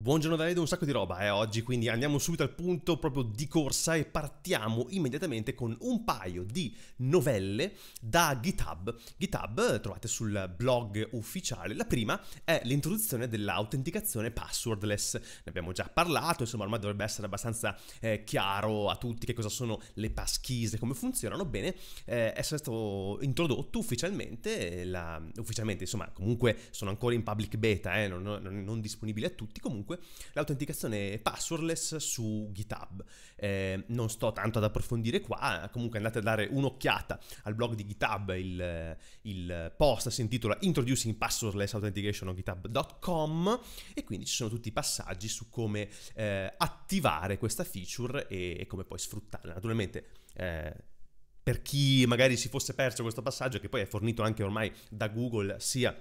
Buongiorno Davide, un sacco di roba eh, oggi, quindi andiamo subito al punto proprio di corsa e partiamo immediatamente con un paio di novelle da GitHub. GitHub eh, trovate sul blog ufficiale. La prima è l'introduzione dell'autenticazione passwordless. Ne abbiamo già parlato, insomma ormai dovrebbe essere abbastanza eh, chiaro a tutti che cosa sono le passkise, come funzionano. Bene, eh, è stato introdotto ufficialmente, eh, la, ufficialmente, insomma comunque sono ancora in public beta, eh, non, non, non disponibile a tutti comunque comunque, l'autenticazione passwordless su GitHub. Eh, non sto tanto ad approfondire qua, comunque andate a dare un'occhiata al blog di GitHub, il, il post si intitola Introducing Passwordless Authentication on GitHub.com e quindi ci sono tutti i passaggi su come eh, attivare questa feature e, e, come poi sfruttarla. Naturalmente... Eh, per chi magari si fosse perso questo passaggio, che poi è fornito anche ormai da Google sia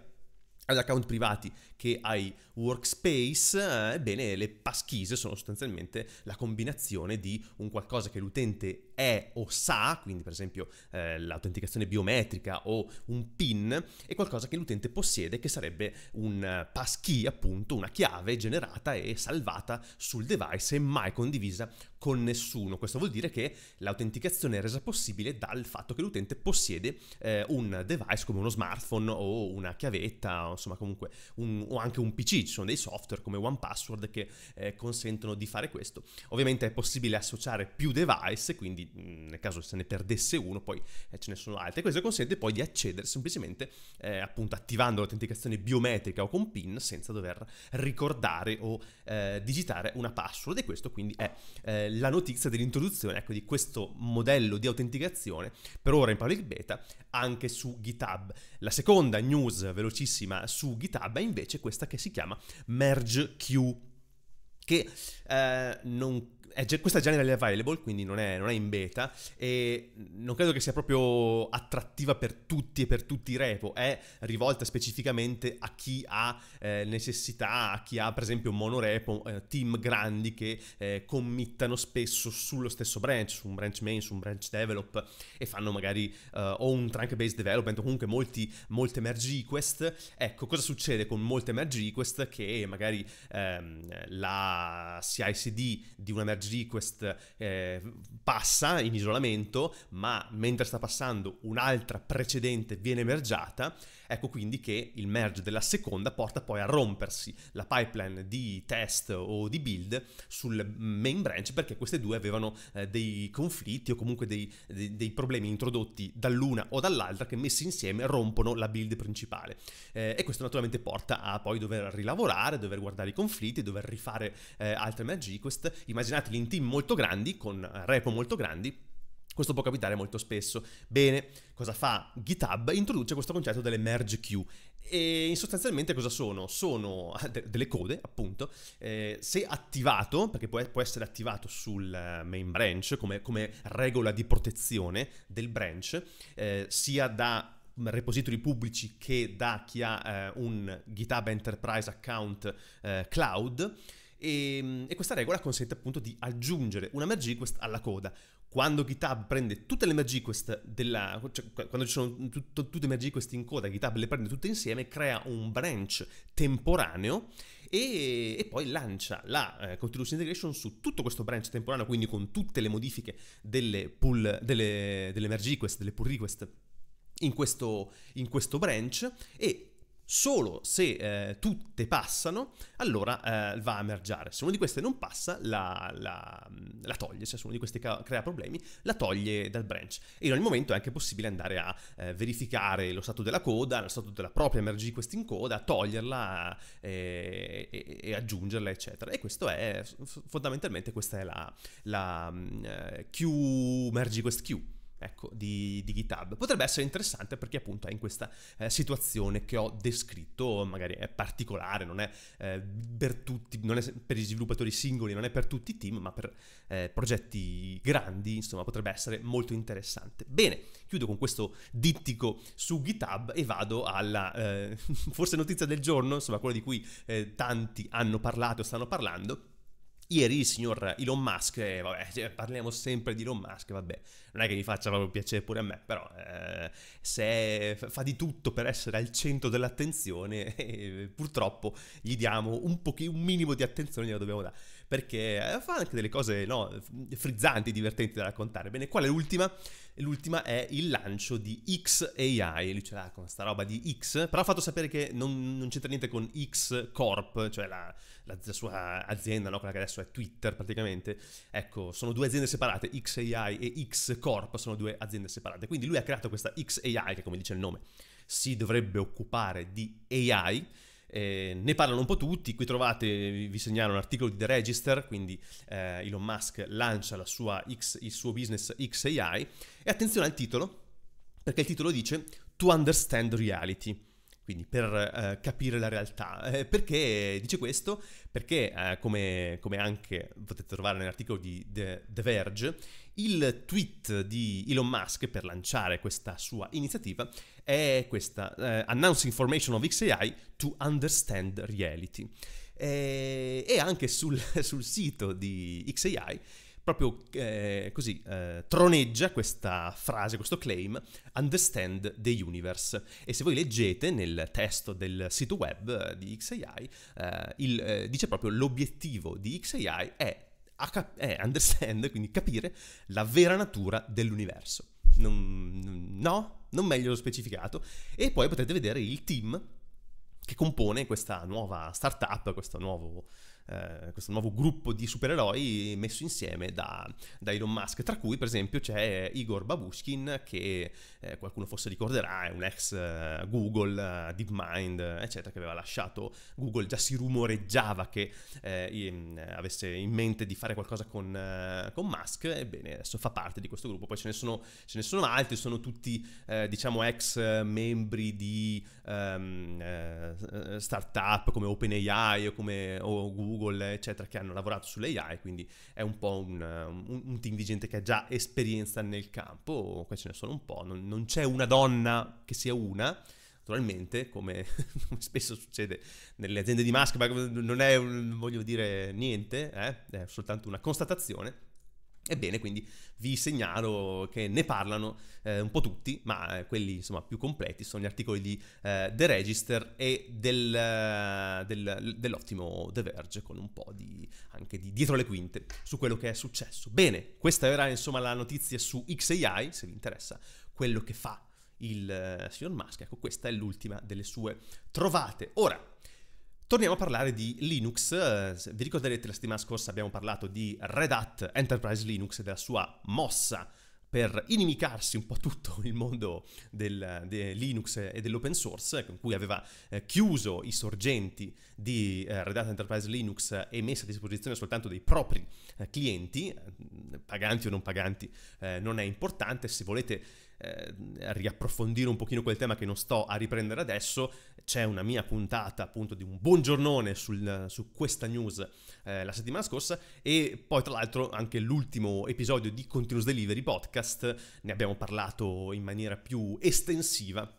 ad account privati che hai workspace, eh, ebbene le paschise sono sostanzialmente la combinazione di un qualcosa che l'utente è o sa, quindi per esempio eh, l'autenticazione biometrica o un PIN, e qualcosa che l'utente possiede che sarebbe un passkey, appunto, una chiave generata e salvata sul device e mai condivisa con nessuno. Questo vuol dire che l'autenticazione è resa possibile dal fatto che l'utente possiede eh, un device come uno smartphone o una chiavetta, insomma comunque un, o anche un PC, ci sono dei software come OnePassword che eh, consentono di fare questo. Ovviamente è possibile associare più device, quindi mm, nel caso se ne perdesse uno poi eh, ce ne sono altri. Questo consente poi di accedere semplicemente eh, appunto attivando l'autenticazione biometrica o con PIN senza dover ricordare o eh, digitare una password e questo quindi è eh, la notizia dell'introduzione ecco, di questo modello di autenticazione per ora in public beta anche su GitHub. La seconda news velocissima su GitHub è invece questa che si chiama Merge MergeQ che eh, non Ge- questa è generally available, quindi non è, non è, in beta e non credo che sia proprio attrattiva per tutti e per tutti i repo, è rivolta specificamente a chi ha eh, necessità, a chi ha per esempio monorepo, eh, team grandi che eh, committano spesso sullo stesso branch, su un branch main, su un branch develop e fanno magari eh, o un trunk based development o comunque molti, molte merge request. Ecco, cosa succede con molte merge request? Che magari ehm, la CICD di una merge Gquest eh, passa in isolamento, ma mentre sta passando un'altra precedente viene mergiata, ecco quindi che il merge della seconda porta poi a rompersi la pipeline di test o di build sul main branch perché queste due avevano eh, dei conflitti o comunque dei, dei, dei, problemi introdotti dall'una o dall'altra che messi insieme rompono la build principale eh, e questo naturalmente porta a poi dover rilavorare, dover guardare i conflitti, dover rifare eh, altre merge request. Immaginate allenati in team molto grandi, con repo molto grandi, questo può capitare molto spesso. Bene, cosa fa GitHub? Introduce questo concetto delle merge queue. E sostanzialmente cosa sono? Sono ah, delle code, appunto, eh, se attivato, perché può, può, essere attivato sul eh, main branch come, come regola di protezione del branch, eh, sia da mm, repository pubblici che da chi ha eh, un GitHub Enterprise account eh, cloud e, ehm, e, questa regola consente appunto di aggiungere una merge request alla coda. Quando GitHub prende tutte le merge request della... Cioè, quando ci sono tut, tutte le merge request in coda, GitHub le prende tutte insieme, crea un branch temporaneo e, e poi lancia la eh, Continuous Integration su tutto questo branch temporaneo, quindi con tutte le modifiche delle pull, delle, delle MagicQuest, delle pull request in questo, in questo branch e Solo se eh, tutte passano, allora eh, va a mergiare. Se una di queste non passa, la, la, la toglie. Cioè, se una di queste crea problemi, la toglie dal branch. E in ogni momento è anche possibile andare a eh, verificare lo stato della coda, lo stato della propria merge request in coda, toglierla e, eh, e, e, aggiungerla, eccetera. E questo è fondamentalmente questa è la, la uh, Q merge request Q ecco, di, di, GitHub. Potrebbe essere interessante perché appunto è in questa eh, situazione che ho descritto, magari è particolare, non è, eh, per, tutti, non è per gli sviluppatori singoli, non è per tutti i team, ma per eh, progetti grandi, insomma, potrebbe essere molto interessante. Bene, chiudo con questo dittico su GitHub e vado alla eh, forse notizia del giorno, insomma, quella di cui eh, tanti hanno parlato o stanno parlando Ieri il signor Elon Musk, eh, vabbè, cioè, parliamo sempre di Elon Musk, vabbè, non è che mi faccia proprio piacere pure a me, però eh, se fa di tutto per essere al centro dell'attenzione, eh, purtroppo gli diamo un, pochi, un minimo di attenzione, glielo dobbiamo dare, perché eh, fa anche delle cose no, frizzanti, divertenti da raccontare. Bene, qual è l'ultima? L'ultima è il lancio di XAI, lui ce l'ha con sta roba di X, però ha fatto sapere che non, non c'entra niente con X Corp, cioè la, la, la sua azienda, no? quella che adesso adesso è cioè Twitter praticamente, ecco, sono due aziende separate, XAI e X Corp sono due aziende separate. Quindi lui ha creato questa XAI, che come dice il nome, si dovrebbe occupare di AI. Eh, ne parlano un po' tutti, qui trovate, vi segnalo un articolo di The Register, quindi eh, Elon Musk lancia sua X, il suo business XAI e attenzione al titolo, perché il titolo dice To Understand Reality quindi per eh, capire la realtà. Eh, perché dice questo? Perché, eh, come, come, anche potete trovare nell'articolo di The, The, Verge, il tweet di Elon Musk per lanciare questa sua iniziativa è questa, eh, Announcing Information of XAI to Understand Reality. Eh, e anche sul, sul sito di XAI proprio eh, così eh, troneggia questa frase, questo claim, understand the universe. E se voi leggete nel testo del sito web eh, di XAI, eh, il, eh, dice proprio l'obiettivo di XAI è, cap- è understand, quindi capire la vera natura dell'universo. Non, no, non meglio lo specificato. E poi potete vedere il team che compone questa nuova startup, questo nuovo eh, questo nuovo gruppo di supereroi messo insieme da, da, Elon Musk, tra cui per esempio c'è Igor Babushkin che eh, qualcuno forse ricorderà è un ex eh, Google, eh, DeepMind, eccetera, che aveva lasciato Google, già si rumoreggiava che eh, in, avesse in mente di fare qualcosa con, con, Musk, ebbene adesso fa parte di questo gruppo, poi ce ne sono, ce ne sono altri, sono tutti diciamo ex membri di um, startup come OpenAI o come o Google, Google, eccetera, che hanno lavorato sulle AI, quindi è un po' un, un, un team di gente che ha già esperienza nel campo, qua ce ne sono un po', non, non c'è una donna che sia una, naturalmente, come, come, spesso succede nelle aziende di Musk, ma non è, voglio dire, niente, eh? è soltanto una constatazione, Ebbene, quindi vi segnalo che ne parlano eh, un po' tutti, ma eh, quelli insomma, più completi sono gli articoli di eh, The Register e del, eh, del, dell'ottimo The Verge, con un po' di, anche di dietro le quinte su quello che è successo. Bene, questa era insomma la notizia su XAI, se vi interessa quello che fa il eh, signor Musk. Ecco, questa è l'ultima delle sue trovate. Ora, Torniamo a parlare di Linux. Eh, vi ricorderete la settimana scorsa abbiamo parlato di Red Hat Enterprise Linux e della sua mossa per inimicarsi un po' tutto il mondo del, de Linux e dell'open source, con cui aveva eh, chiuso i sorgenti di eh, Red Hat Enterprise Linux e messo a disposizione soltanto dei propri eh, clienti, eh, paganti o non paganti, eh, non è importante. Se volete eh, riapprofondire un pochino quel tema che non sto a riprendere adesso, c'è una mia puntata appunto di un buongiornone sul, su questa news eh, la settimana scorsa e poi tra l'altro anche l'ultimo episodio di Continuous Delivery Podcast, ne abbiamo parlato in maniera più estensiva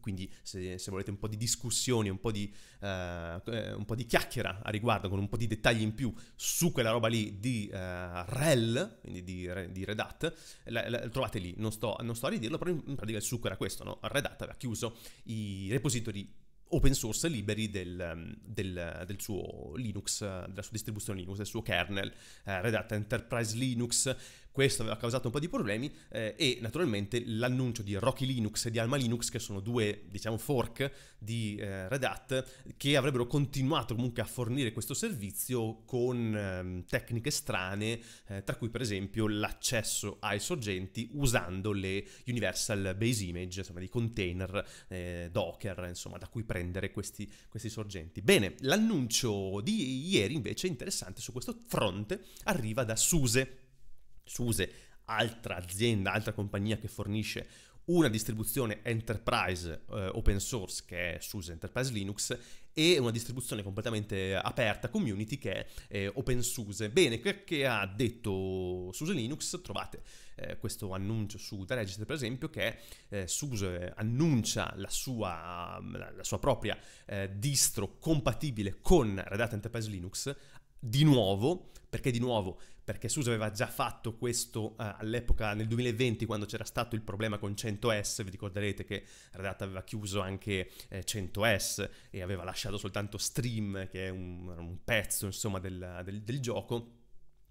quindi se, se, volete un po' di discussioni, un po' di, eh, eh, un po' di, chiacchiera a riguardo, con un po' di dettagli in più su quella roba lì di eh, REL, quindi di, di Red Hat, la, la, trovate lì, non sto, non sto, a ridirlo, però in pratica il succo era questo, no? Red Hat aveva chiuso i repository open source liberi del, mm, del, del, suo Linux, della sua distribuzione Linux, del suo kernel, eh, Red Hat Enterprise Linux, questo aveva causato un po' di problemi eh, e naturalmente l'annuncio di Rocky Linux e di Alma Linux, che sono due diciamo fork di eh, Red Hat, che avrebbero continuato comunque a fornire questo servizio con ehm, tecniche strane, eh, tra cui per esempio l'accesso ai sorgenti usando le Universal Base Image, insomma dei container eh, Docker, insomma da cui prendere questi, questi sorgenti. Bene, l'annuncio di ieri invece interessante su questo fronte arriva da SUSE SUSE, altra azienda, altra compagnia che fornisce una distribuzione enterprise eh, open source che è SUSE Enterprise Linux e una distribuzione completamente aperta, community, che è eh, OpenSUSE. Bene, che ha detto SUSE Linux? Trovate eh, questo annuncio su The Register, per esempio, che eh, SUSE annuncia la sua, la, la sua propria eh, distro compatibile con Red Hat Enterprise Linux di nuovo, perché di nuovo? Perché SUSE aveva già fatto questo uh, all'epoca, nel 2020, quando c'era stato il problema con 100S, vi ricorderete che Red Hat aveva chiuso anche eh, 100S e aveva lasciato soltanto Stream, che è un, un pezzo insomma del, del, del gioco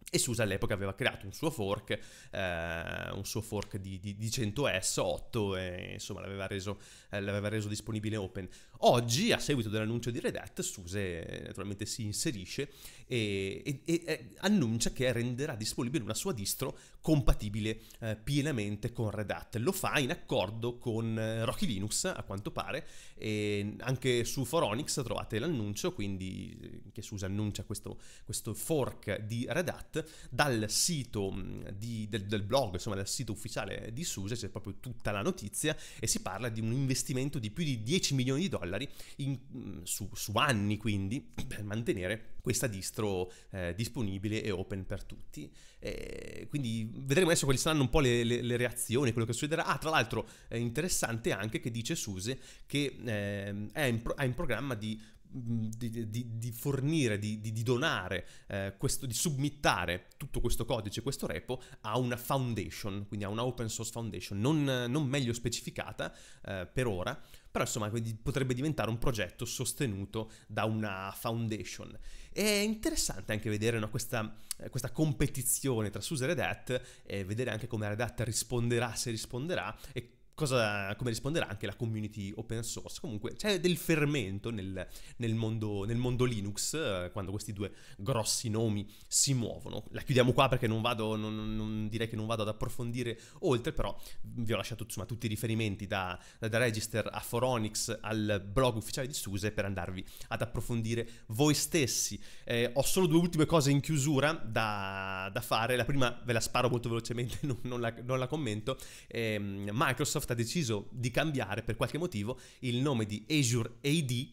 e Susa all'epoca aveva creato un suo fork, eh, un suo fork di, di, di 100S 8 e insomma l'aveva reso, eh, l'aveva reso, disponibile open. Oggi, a seguito dell'annuncio di Red Hat, Suse eh, naturalmente si inserisce e, e, e eh, annuncia che renderà disponibile una sua distro compatibile eh, pienamente con Red Hat. Lo fa in accordo con eh, Rocky Linux, a quanto pare, e anche su Foronix trovate l'annuncio, quindi che Suse annuncia questo, questo fork di Red Hat dal sito mm, di, del, del, blog, insomma dal sito ufficiale di SUSE, c'è proprio tutta la notizia e si parla di un investimento di più di 10 milioni di dollari in, mm, su, su, anni quindi per mantenere questa distro eh, disponibile e open per tutti. E quindi vedremo adesso quali saranno un po' le, le, le reazioni, quello che succederà. Ah, tra l'altro è interessante anche che dice SUSE che eh, è in, pro- ha in programma di Mm, di, di, di, fornire, di, di donare, eh, questo, di submittare tutto questo codice, questo repo a una foundation, quindi a una open source foundation, non, non meglio specificata eh, per ora, però insomma potrebbe diventare un progetto sostenuto da una foundation. È interessante anche vedere no, questa, eh, questa, competizione tra SUSE e Red Hat e vedere anche come Red Hat risponderà, se risponderà e Cosa, come risponderà anche la community open source. Comunque c'è del fermento nel, nel, mondo, nel mondo, Linux eh, quando questi due grossi nomi si muovono. La chiudiamo qua perché non vado, non, non, direi che non vado ad approfondire oltre, però vi ho lasciato insomma, tutti i riferimenti da, da, da, Register a Foronix al blog ufficiale di Suse per andarvi ad approfondire voi stessi. Eh, ho solo due ultime cose in chiusura da, da, fare. La prima ve la sparo molto velocemente, non, non la, la, commento. Eh, Microsoft Microsoft deciso di cambiare per qualche motivo il nome di Azure AD,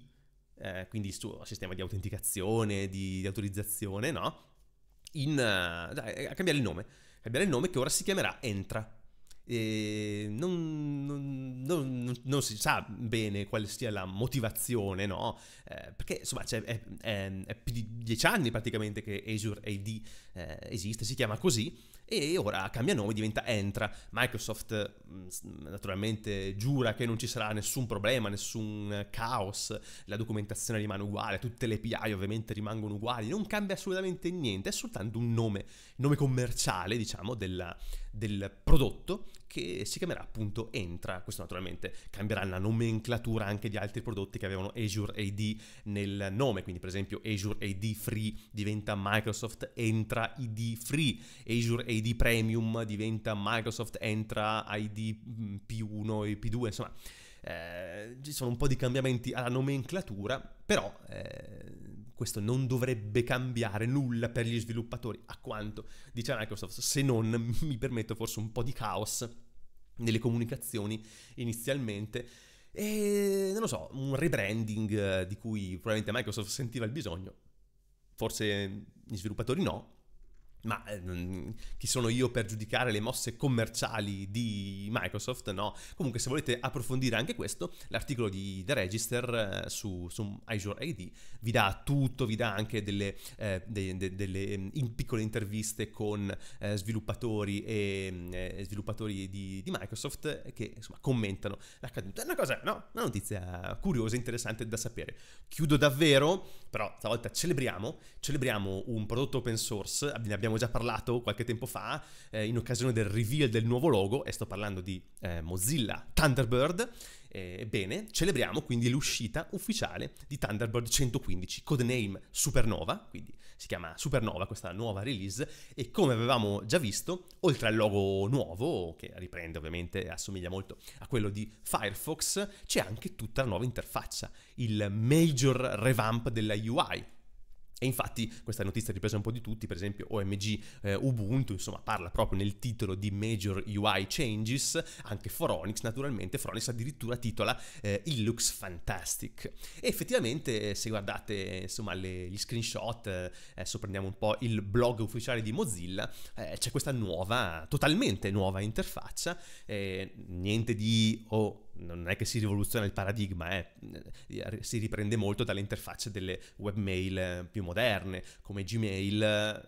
eh, quindi il suo sistema di autenticazione, di, di autorizzazione, no? In, uh, a cambiare il nome, cambiare il nome che ora si chiamerà Entra. E non, non, non, non, si sa bene quale sia la motivazione, no? Eh, perché insomma cioè, è, è, è, più di dieci anni praticamente che Azure AD eh, esiste, si chiama così e ora cambia nome, diventa Entra. Microsoft mm, naturalmente giura che non ci sarà nessun problema, nessun caos, la documentazione rimane uguale, tutte le API ovviamente rimangono uguali, non cambia assolutamente niente, è soltanto un nome, nome commerciale diciamo della, del prodotto che si chiamerà appunto Entra. Questo naturalmente cambierà la nomenclatura anche di altri prodotti che avevano Azure AD nel nome, quindi per esempio Azure AD Free diventa Microsoft Entra ID Free, Azure AD Premium diventa Microsoft Entra ID mm, P1 e P2, insomma eh, ci sono un po' di cambiamenti alla nomenclatura, però eh, questo non dovrebbe cambiare nulla per gli sviluppatori, a quanto dice Microsoft, se non mi permetto forse un po' di caos nelle comunicazioni inizialmente. E non lo so, un rebranding eh, di cui probabilmente Microsoft sentiva il bisogno, forse gli sviluppatori no, ma eh, chi sono io per giudicare le mosse commerciali di Microsoft? No. Comunque, se volete approfondire anche questo, l'articolo di The Register eh, su, su Azure AD vi dà tutto, vi dà anche delle, eh, de, de, delle mm, in piccole interviste con eh, sviluppatori e mm, eh, sviluppatori di, di, Microsoft che insomma commentano l'accaduto. È una cosa, no? Una notizia curiosa, interessante da sapere. Chiudo davvero, però stavolta celebriamo, celebriamo un prodotto open source, ne abbiamo abbiamo già parlato qualche tempo fa eh, in occasione del reveal del nuovo logo e sto parlando di eh, Mozilla Thunderbird. Ebbene, celebriamo quindi l'uscita ufficiale di Thunderbird 115, codename Supernova, quindi si chiama Supernova questa nuova release e come avevamo già visto, oltre al logo nuovo, che riprende ovviamente, assomiglia molto a quello di Firefox, c'è anche tutta la nuova interfaccia, il major revamp della UI, e infatti questa notizia è ripresa un po' di tutti, per esempio OMG eh, Ubuntu, insomma, parla proprio nel titolo di Major UI Changes, anche Foronix naturalmente, Foronix addirittura titola eh, It Looks Fantastic. E effettivamente eh, se guardate insomma le, gli screenshot, eh, adesso eh, prendiamo un po' il blog ufficiale di Mozilla, eh, c'è questa nuova, totalmente nuova interfaccia, eh, niente di... Oh, non è che si rivoluziona il paradigma, eh. eh si riprende molto dalle interfacce delle webmail eh, più moderne, come Gmail eh,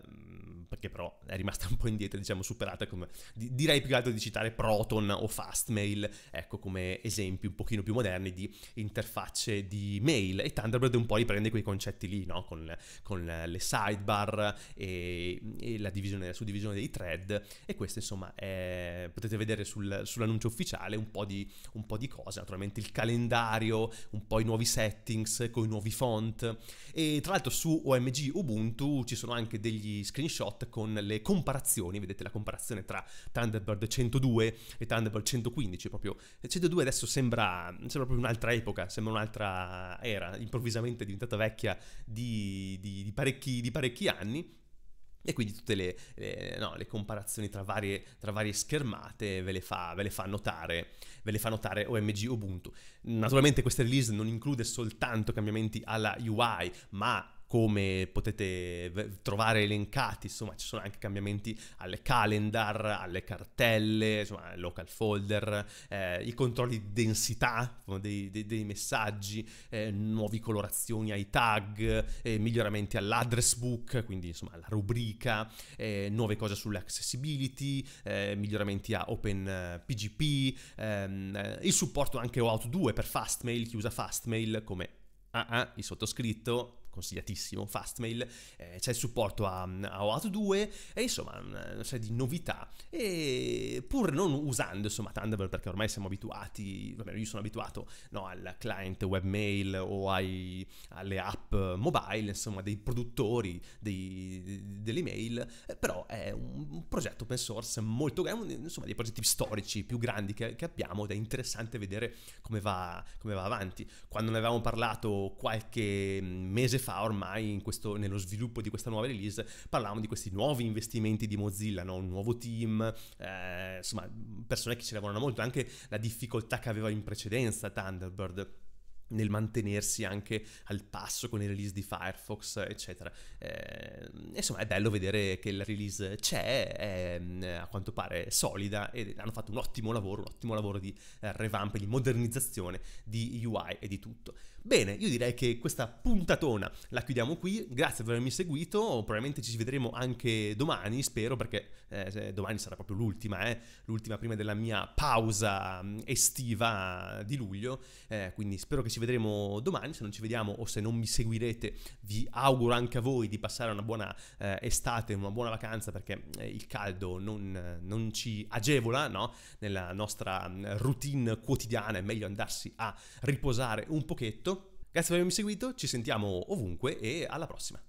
perché però è rimasta un po' indietro, diciamo superata, come, direi più che altro di citare Proton o Fastmail, ecco come esempi un pochino più moderni di interfacce di mail e Thunderbird un po' riprende quei concetti lì, no? con, con le sidebar e, e la, divisione, la, suddivisione dei thread e questo insomma è, potete vedere sul, sull'annuncio ufficiale un po, di, un po' di cose, naturalmente il calendario, un po' i nuovi settings con i nuovi font e tra l'altro su OMG Ubuntu ci sono anche degli screenshot shot con le comparazioni, vedete la comparazione tra Thunderbird 102 e Thunderbird 115, proprio 102 eh, adesso sembra, sembra proprio un'altra epoca, sembra un'altra era, improvvisamente diventata vecchia di, di, di, parecchi, di parecchi anni, e quindi tutte le, le, no, le comparazioni tra varie, tra varie, schermate ve le, fa, ve le fa notare ve le fa notare OMG Ubuntu. Naturalmente questa release non include soltanto cambiamenti alla UI, ma come potete trovare elencati, insomma ci sono anche cambiamenti alle calendar, alle cartelle, insomma local folder, eh, i controlli di densità dei, dei, dei messaggi, eh, nuove colorazioni ai tag, eh, miglioramenti all'address book, quindi insomma alla rubrica, eh, nuove cose sull'accessibility, eh, miglioramenti a OpenPGP, eh, ehm, il supporto anche OAuth 2 per Fastmail, chi usa Fastmail come ah, ah, il sottoscritto consigliatissimo, Fastmail, eh, c'è il supporto a, a OAuth 2 e insomma mm, una serie di novità e pur non usando insomma Thunderbird perché ormai siamo abituati, vabbè io sono abituato no, al client webmail o ai, alle app mobile insomma dei produttori dei, dell'email eh, però è un progetto open source molto grande, insomma dei progetti storici più grandi che, che, abbiamo ed è interessante vedere come va, come va avanti quando ne avevamo parlato qualche mese fa fa ormai questo, nello sviluppo di questa nuova release, parlavamo di questi nuovi investimenti di Mozilla, no? un nuovo team, eh, insomma persone che ci lavorano molto, anche la difficoltà che aveva in precedenza Thunderbird nel mantenersi anche al passo con i release di Firefox, eccetera. Eh, insomma, è bello vedere che la release c'è, è eh, a quanto pare solida e hanno fatto un ottimo lavoro, un ottimo lavoro di eh, revamp, di modernizzazione di UI e di tutto. Bene, io direi che questa puntatona la chiudiamo qui, grazie per avermi seguito, probabilmente ci vedremo anche domani, spero, perché eh, domani sarà proprio l'ultima, eh, l'ultima prima della mia pausa mm, estiva di luglio, eh, quindi spero che ci vedremo domani, se non ci vediamo o se non mi seguirete vi auguro anche a voi di passare una buona eh, estate, una buona vacanza, perché eh, il caldo non, non ci agevola no? nella nostra mm, routine quotidiana, è meglio andarsi a riposare un pochetto. Grazie per avermi seguito, ci sentiamo ovunque e alla prossima.